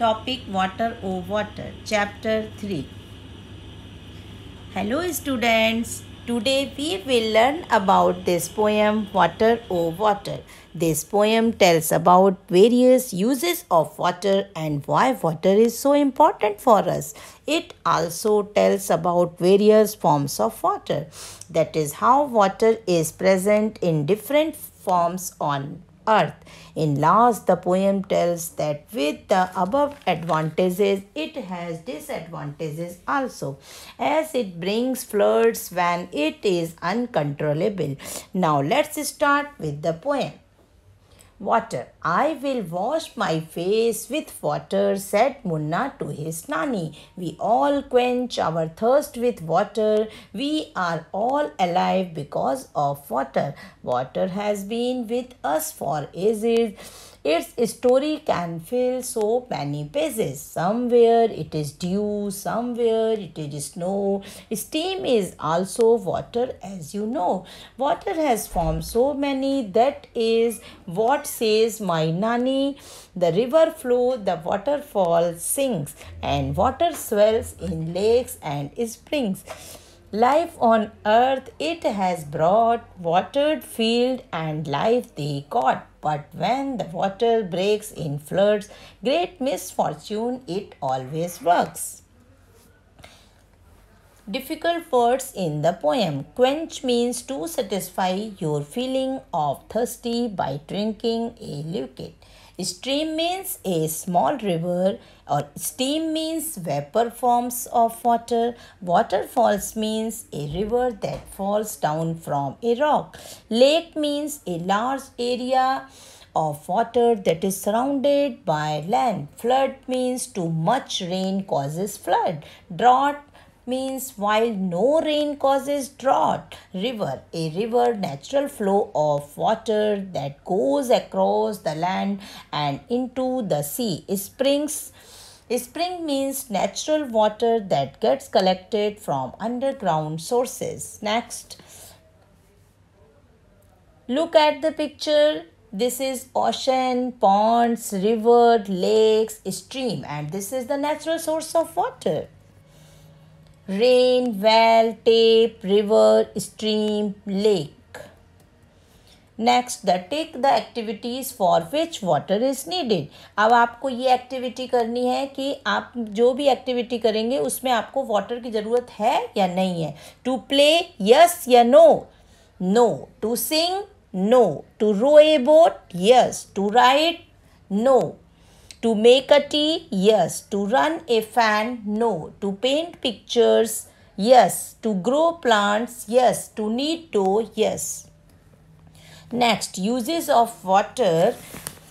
topic water or water chapter 3 hello students Today we will learn about this poem Water O Water. This poem tells about various uses of water and why water is so important for us. It also tells about various forms of water. That is how water is present in different forms on earth. In last, the poem tells that with the above advantages, it has disadvantages also, as it brings floods when it is uncontrollable. Now, let's start with the poem water. I will wash my face with water, said Munna to his Nani. We all quench our thirst with water. We are all alive because of water. Water has been with us for ages. Its story can fill so many pages. Somewhere it is dew, somewhere it is snow. Steam is also water as you know. Water has formed so many that is what says my nanny. The river flows, the waterfall sinks and water swells in lakes and springs. Life on earth it has brought, watered field and life they got. But when the water breaks in floods, great misfortune it always works difficult words in the poem. Quench means to satisfy your feeling of thirsty by drinking a liquid. Stream means a small river or steam means vapor forms of water. Waterfalls means a river that falls down from a rock. Lake means a large area of water that is surrounded by land. Flood means too much rain causes flood. Drought means while no rain causes drought, river, a river natural flow of water that goes across the land and into the sea. Springs a spring means natural water that gets collected from underground sources. Next, look at the picture. This is ocean, ponds, river, lakes, stream and this is the natural source of water. Rain well tap river stream lake next the take the activities for which water is needed अब आपको ये activity करनी है कि आप जो भी activity करेंगे उसमें आपको वाटर की ज़रूरत है या नहीं है टू प्ले यस या no no to sing no to row a boat yes to write no To make a tea, yes. To run a fan, no. To paint pictures, yes. To grow plants, yes. To knead dough, yes. Next, uses of water.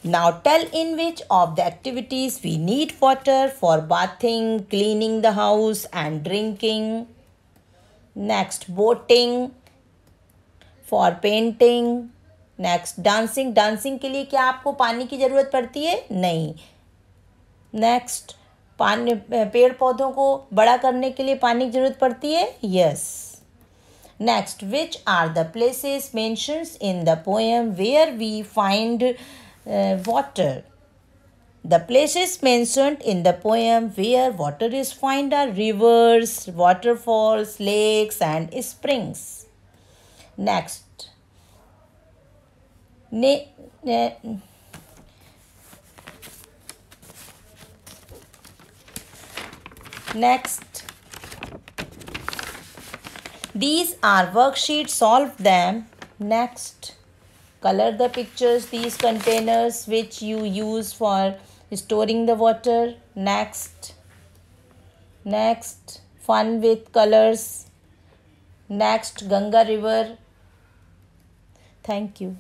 Now tell in which of the activities we need water for bathing, cleaning the house and drinking. Next, boating for painting. Next dancing dancing के लिए क्या आपको पानी की ज़रूरत पड़ती है नहीं नेक्स्ट पानी पेड़ पौधों को बड़ा करने के लिए पानी की जरूरत पड़ती है yes next which are the places mentions in the poem where we find water the places mentioned in the poem where water is find are rivers waterfalls lakes and springs next Next, these are worksheets, solve them. Next, color the pictures, these containers which you use for storing the water. Next, next, fun with colors. Next, Ganga River. Thank you.